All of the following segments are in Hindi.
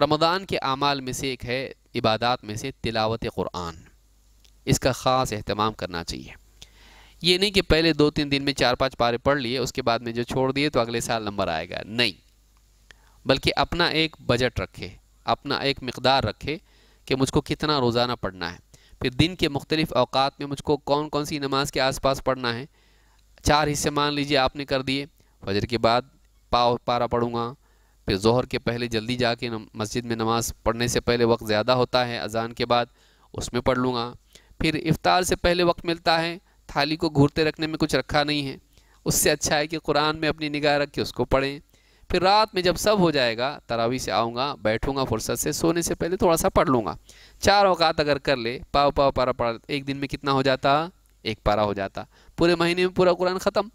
रमदान के अमाल में से एक है इबादत में से तिलावत क़ुरान इसका ख़ास अहतमाम करना चाहिए ये नहीं कि पहले दो तीन दिन में चार पांच पारे पढ़ लिए उसके बाद में जो छोड़ दिए तो अगले साल नंबर आएगा नहीं बल्कि अपना एक बजट रखे अपना एक मकदार रखे कि मुझको कितना रोज़ाना पढ़ना है फिर दिन के मुख्तलिफ़ अवकात में मुझको कौन कौन सी नमाज के आस पास पढ़ना है चार हिस्से मान लीजिए आपने कर दिए फजर के बाद पाव पारा पढ़ूँगा फिर जहर के पहले जल्दी जाके मस्जिद में नमाज़ पढ़ने से पहले वक्त ज़्यादा होता है अजान के बाद उसमें पढ़ लूँगा फिर इफ़ार से पहले वक्त मिलता है थाली को घूरते रखने में कुछ रखा नहीं है उससे अच्छा है कि कुरान में अपनी निगाह रख के उसको पढ़ें फिर रात में जब सब हो जाएगा तरावी से आऊँगा बैठूँगा फुर्सत से सोने से पहले थोड़ा सा पढ़ लूँगा चार अवकात अगर कर ले पाव पाव पारा पढ़ एक दिन में कितना हो जाता एक पारा हो जाता पूरे महीने में पूरा कुरान ख़त्म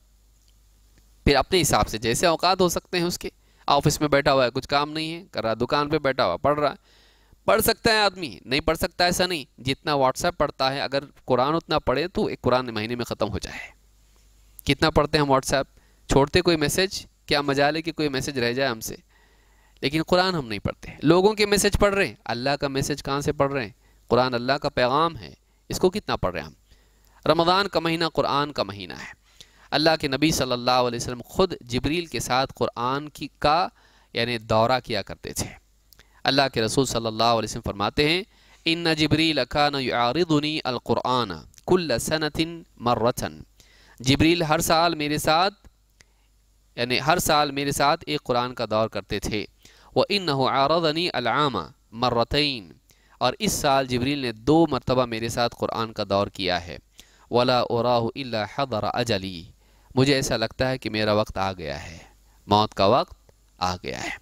फिर अपने हिसाब से जैसे अवकात हो सकते हैं उसके ऑफिस में बैठा हुआ है कुछ काम नहीं है कर रहा दुकान पे बैठा हुआ पढ़ रहा है पढ़ सकता है आदमी नहीं पढ़ सकता ऐसा नहीं जितना व्हाट्सएप पढ़ता है अगर कुरान उतना पढ़े तो एक कुरान महीने में ख़त्म हो जाए कितना पढ़ते हैं हम व्हाट्सएप छोड़ते कोई मैसेज क्या मजा ले कि कोई मैसेज रह जाए हमसे लेकिन कुरान हम नहीं पढ़ते लोगों के मैसेज पढ़ रहे हैं अल्लाह का मैसेज कहाँ से पढ़ रहे हैं कुरान अल्लाह का पैगाम है इसको कितना पढ़ रहे हैं हम रमज़ान का महीना कुरान का महीना है अल्लाह के नबी सल्लल्लाहु अलैहि वसल्लम ख़ुद जबरील के साथ क़ुरान की का यानि दौरा किया करते थे अल्लाह के रसूल सल्लल्लाहु अलैहि वसल्लम फरमाते हैं इन जबरील अकानदनी अलकुरान कुल सनतिन मर्रतन जबरील हर साल मेरे साथ यानि हर साल मेरे साथ एक कुरान का दौर करते थे व इन आरदनी अलामा मर्रतन और इस साल जबरील ने दो मरतबा मेरे साथ कुरान का दौर किया है वला उरा अजली मुझे ऐसा लगता है कि मेरा वक्त आ गया है मौत का वक्त आ गया है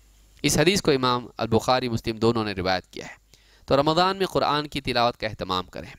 इस हदीस को इमाम अलबुखारी मुस्लिम दोनों ने रिवायत किया है तो रमज़ान में कुरान की तिलावत का अहतमाम करें